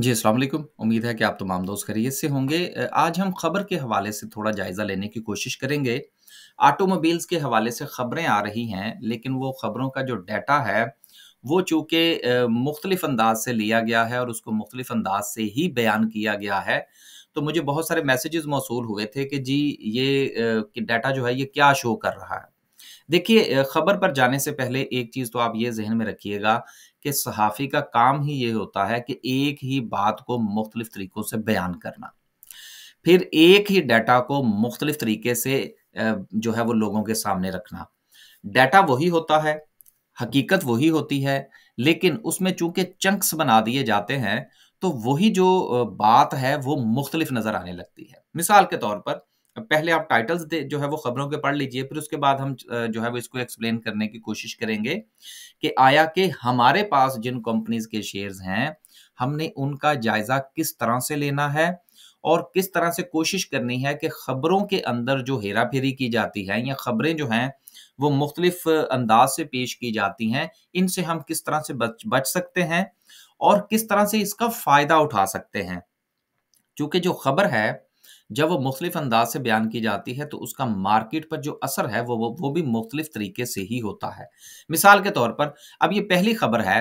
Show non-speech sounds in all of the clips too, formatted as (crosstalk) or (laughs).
जी, अस्सलाम वालेकुम। उम्मीद है कि आप तमाम दोस्त खैरियत से होंगे। आज हम खबर के हवाले से थोड़ा जायज़ा लेने की कोशिश करेंगे। ऑटोमोबाइल्स के हवाले से खबरें आ रही हैं, लेकिन वो खबरों का जो डाटा है, वो चूँकि मुख्तलिफ़ अंदाज़ से लिया गया है और उसको मुख्तलिफ़ अंदाज़ से ही बयान किया गया है। तो मुझे बहुत सारे मैसेज मौसूल हुए थे कि जी, ये डाटा जो है, ये क्या शो कर रहा है। देखिए खबर पर जाने से पहले एक चीज़ तो आप ये ज़हन में रखिएगा कि सहाफ़ी का काम ही ये होता है कि एक ही बात को मुख्तलिफ तरीक़ों से बयान करना फिर एक ही डाटा को मुख्तलिफ तरीके से जो है वो लोगों के सामने रखना डाटा वही होता है हकीकत वही होती है लेकिन उसमें चूंकि चंक्स बना दिए जाते हैं तो वही जो बात है वो मुख्तलिफ नज़र आने लगती है मिसाल के तौर पर पहले आप टाइटल्स जो है वो खबरों के पढ़ लीजिए फिर उसके बाद हम जो है वो इसको एक्सप्लेन करने की कोशिश करेंगे कि आया कि हमारे पास जिन कंपनीज के शेयर्स हैं हमने उनका जायजा किस तरह से लेना है और किस तरह से कोशिश करनी है कि खबरों के अंदर जो हेरा फेरी की जाती है या खबरें जो हैं वो मुख्तलिफ अंदाज से पेश की जाती हैं इनसे हम किस तरह से बच बच सकते हैं और किस तरह से इसका फ़ायदा उठा सकते हैं चूंकि जो खबर है जब वो मुख्तलिफ अंदाज से बयान की जाती है तो उसका मार्केट पर जो असर है वो वो भी मुख्तलिफ तरीके से ही होता है मिसाल के तौर पर अब ये पहली खबर है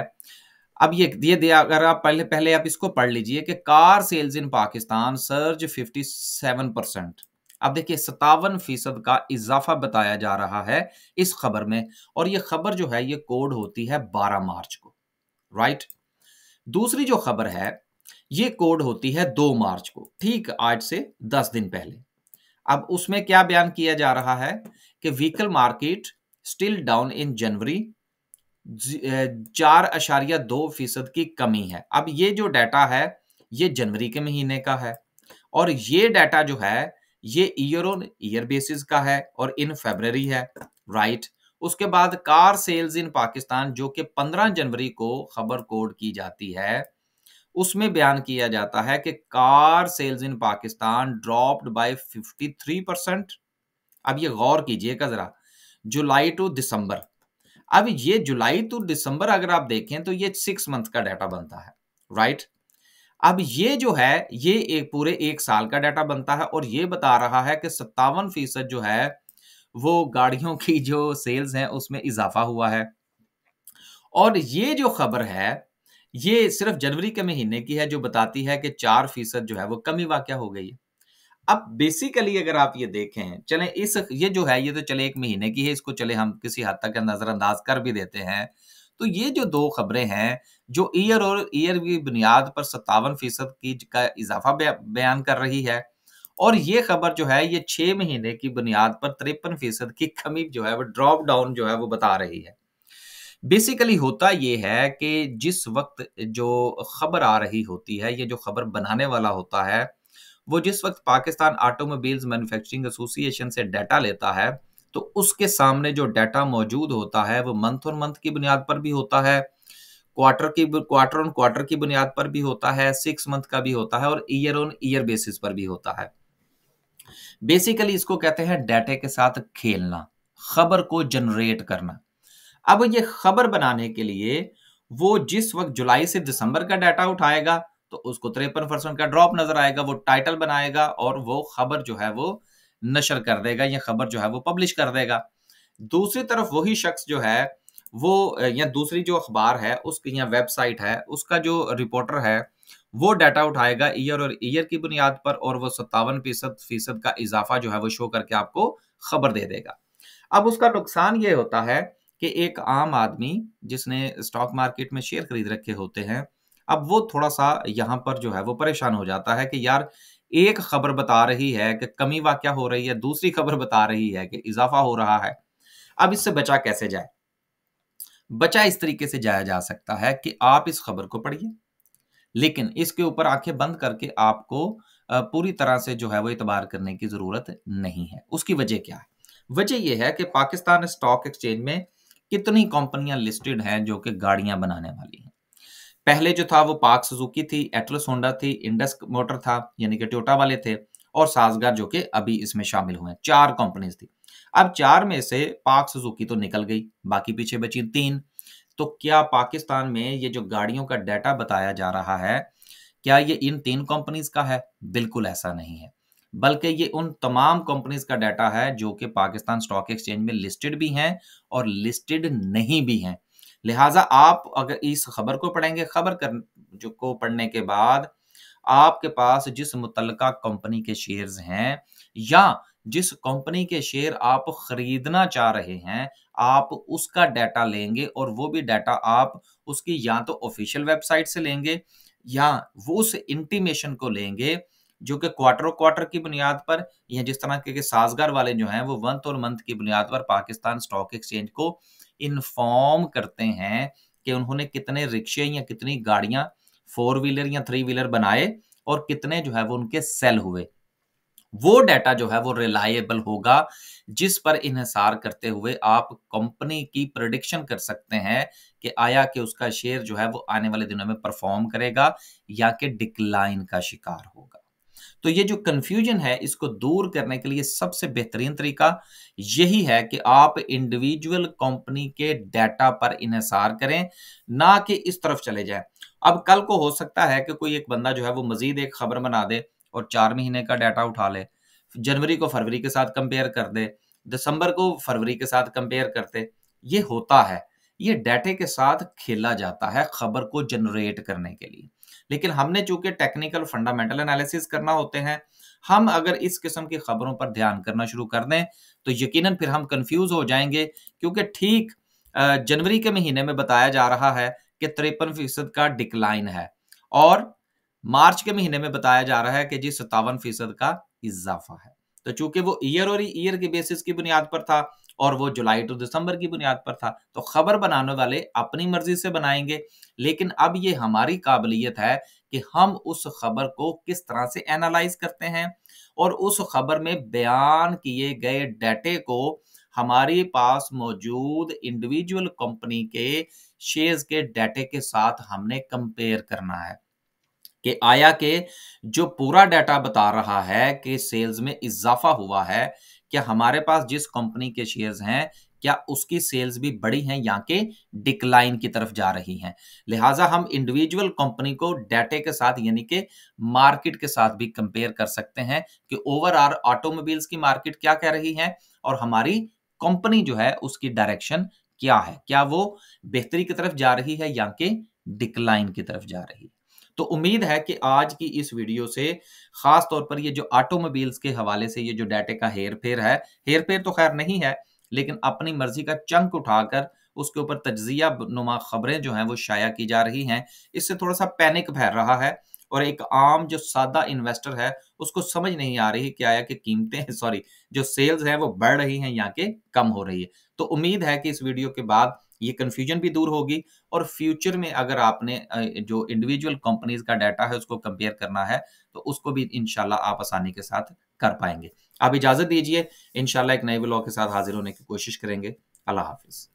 अब ये ये दिया अगर आप पहले पहले आप इसको पढ़ लीजिए कि car sales in Pakistan surge 57 percent अब देखिए सतावन फीसद का इजाफा बताया जा रहा है इस खबर में और ये खबर जो है ये कोड होती है 12 मार्च को राइट दूसरी जो खबर है ये कोड होती है दो मार्च को ठीक आज से दस दिन पहले अब उसमें क्या बयान किया जा रहा है कि vehicle market still down in January चार अशारिया दो फीसद की कमी है अब ये जो डाटा है ये जनवरी के महीने का है और ये डाटा जो है ये ईयर ऑन ईयर बेसिस का है और इन फेबररी है राइट उसके बाद कार सेल्स इन पाकिस्तान जो कि 15 जनवरी को खबर कोड की जाती है उसमें बयान किया जाता है कि car sales in Pakistan dropped by 53 percent अब ये गौर कीजिएगा जरा जुलाई टू दिसंबर अब ये जुलाई टू दिसंबर अगर आप देखें तो ये सिक्स मंथ का डाटा बनता है राइट अब ये जो है ये एक पूरे एक साल का डाटा बनता है और ये बता रहा है कि सत्तावन फीसद जो है वो गाड़ियों की जो सेल्स हैं उसमें इजाफा हुआ है और ये जो खबर है ये सिर्फ जनवरी के महीने की है जो बताती है कि चार फीसद जो है वो कमी वाक्य हो गई है अब बेसिकली अगर आप ये देखें चले इस ये जो है ये तो चले एक महीने की है इसको चले हम किसी हद तक नज़रअंदाज कर भी देते हैं तो ये जो दो खबरें हैं जो ईयर और ईयर की बुनियाद पर सत्तावन फीसद की का इजाफा बयान कर रही है और ये खबर जो है ये छह महीने की बुनियाद पर तिरपन फीसद की कमी जो है वो ड्रॉप डाउन जो है वो बता रही है बेसिकली होता ये है कि जिस वक्त जो खबर आ रही होती है ये जो खबर बनाने वाला होता है वो जिस वक्त पाकिस्तान ऑटोमोबाइल्स मैन्युफैक्चरिंग एसोसिएशन से डाटा लेता है तो उसके सामने जो डाटा मौजूद होता है वो मंथ और मंथ की बुनियाद पर भी होता है क्वार्टर की क्वार्टर ऑन क्वार्टर की बुनियाद पर भी होता है सिक्स मंथ का भी होता है और ईयर ऑन ईयर बेसिस पर भी होता है बेसिकली इसको कहते हैं डाटा के साथ खेलना खबर को जनरेट करना अब ये खबर बनाने के लिए वो जिस वक्त जुलाई से दिसंबर का डाटा उठाएगा तो उसको तिरपन परसेंट का ड्रॉप नजर आएगा वो टाइटल बनाएगा और वो खबर जो है वो नशर कर देगा या खबर जो है वो पब्लिश कर देगा दूसरी तरफ वही शख्स जो है वो या दूसरी जो अखबार है उसकी या वेबसाइट है उसका जो रिपोर्टर है वो डाटा उठाएगा ईयर और ईयर की बुनियाद पर और वो सत्तावन फीसद फीसद का इजाफा जो है वो शो करके आपको खबर दे देगा अब उसका नुकसान ये होता है कि एक आम आदमी जिसने स्टॉक मार्केट में शेयर खरीद रखे होते हैं अब वो थोड़ा सा यहाँ पर जो है वो परेशान हो जाता है कि यार एक खबर बता रही है कि कमी वाक्य हो रही है दूसरी खबर बता रही है कि इजाफा हो रहा है अब इससे बचा कैसे जाए बचा इस तरीके से जाया जा सकता है कि आप इस खबर को पढ़िए लेकिन इसके ऊपर आंखें बंद करके आपको पूरी तरह से जो है वो इतबार करने की जरूरत नहीं है उसकी वजह क्या है वजह यह है कि पाकिस्तान स्टॉक एक्सचेंज में कितनी कंपनियां लिस्टेड हैं जो कि गाड़ियां बनाने वाली हैं पहले जो था वो पार्क सुजुकी थी एटलस होंडा थी इंडस मोटर था यानी कि टोटा वाले थे और साजगार जो कि अभी इसमें शामिल हुए हैं चार कंपनीज थी अब चार में से पाक सुजुकी तो निकल गई बाकी पीछे बची तीन तो क्या पाकिस्तान में ये जो गाड़ियों का डाटा बताया जा रहा है क्या ये इन तीन कंपनीज का है बिल्कुल ऐसा नहीं है बल्कि ये उन तमाम कंपनीज का डाटा है जो कि पाकिस्तान स्टॉक एक्सचेंज में लिस्टेड भी हैं और लिस्टेड नहीं भी हैं लिहाजा आप अगर इस खबर को पढ़ेंगे खबर कर जो को पढ़ने के बाद आपके पास जिस मुतल कंपनी के शेयर्स हैं या जिस कंपनी के शेयर आप खरीदना चाह रहे हैं आप उसका डाटा लेंगे और वो भी डाटा आप उसकी या तो ऑफिशियल वेबसाइट से लेंगे या वो उस इंटीमेशन को लेंगे जो कि क्वार्टर क्वार्टर की बुनियाद पर या जिस तरह के, साजगार वाले जो हैं वो मंथ और मंथ की बुनियाद पर पाकिस्तान स्टॉक एक्सचेंज को इन्फॉर्म करते हैं कि उन्होंने कितने रिक्शे या कितनी गाड़ियां फोर व्हीलर या थ्री व्हीलर बनाए और कितने जो है वो उनके सेल हुए वो डाटा जो है वो रिलायबल होगा जिस पर इन्हसार करते हुए आप कंपनी की प्रडिक्शन कर सकते हैं कि आया कि उसका शेयर जो है वो आने वाले दिनों में परफॉर्म करेगा या कि डिक्लाइन का शिकार होगा तो ये जो कन्फ्यूजन है इसको दूर करने के लिए सबसे बेहतरीन तरीका यही है कि आप इंडिविजुअल कंपनी के डाटा पर इनसार करें ना कि इस तरफ चले जाए अब कल को हो सकता है कि कोई एक बंदा जो है वो मजीद एक खबर बना दे और चार महीने का डाटा उठा ले जनवरी को फरवरी के साथ कंपेयर कर दे दिसंबर को फरवरी के साथ कंपेयर करते ये होता है ये डाटे के साथ खेला जाता है खबर को जनरेट करने के लिए लेकिन हमने चूंकि टेक्निकल फंडामेंटल एनालिसिस करना होते हैं हम अगर इस किस्म की खबरों पर ध्यान करना शुरू कर दें तो यकीनन फिर हम कंफ्यूज हो जाएंगे क्योंकि ठीक जनवरी के महीने में बताया जा रहा है कि तिरपन फीसद का डिक्लाइन है और मार्च के महीने में बताया जा रहा है कि जी सत्तावन फीसद का इजाफा है तो चूंकि वो ईयर और ईयर के बेसिस की बुनियाद पर था और वो जुलाई टू दिसंबर की बुनियाद पर था तो खबर बनाने वाले अपनी मर्जी से बनाएंगे लेकिन अब ये हमारी काबिलियत है कि हम उस खबर को किस तरह से एनालाइज करते हैं और उस खबर में बयान किए गए डेटे को हमारे पास मौजूद इंडिविजुअल कंपनी के शेयर्स के डेटे के साथ हमने कंपेयर करना है कि आया के जो पूरा डाटा बता रहा है कि सेल्स में इजाफा हुआ है क्या हमारे पास जिस कंपनी के शेयर्स हैं क्या उसकी सेल्स भी बड़ी हैं या के डिक्लाइन की तरफ जा रही हैं लिहाजा हम इंडिविजुअल कंपनी को डाटे के साथ यानी कि मार्केट के साथ भी कंपेयर कर सकते हैं कि ओवरऑल ऑटोमोबाइल्स की मार्केट क्या कह रही है और हमारी कंपनी जो है उसकी डायरेक्शन क्या है क्या वो बेहतरी की तरफ जा रही है या के डिक्लाइन की तरफ जा रही है तो उम्मीद है कि आज की इस वीडियो से खास तौर पर ये जो ऑटोमोबाइल्स के हवाले से ये जो डाटे का हेर फेर है हेर फेर तो खैर नहीं है लेकिन अपनी मर्जी का चंक उठाकर उसके ऊपर तजिया नुमा खबरें जो हैं वो शाया की जा रही हैं इससे थोड़ा सा पैनिक फैल रहा है और एक आम जो सादा इन्वेस्टर है उसको समझ नहीं आ रही कि आया कि कीमतें सॉरी (laughs) जो सेल्स हैं वो बढ़ रही हैं यहाँ के कम हो रही है तो उम्मीद है कि इस वीडियो के बाद ये कन्फ्यूजन भी दूर होगी और फ्यूचर में अगर आपने जो इंडिविजुअल कंपनीज का डाटा है उसको कंपेयर करना है तो उसको भी इनशाला आप आसानी के साथ कर पाएंगे आप इजाजत दीजिए इनशाला एक नए ब्लॉग के साथ हाजिर होने की कोशिश करेंगे अल्लाह हाफिज़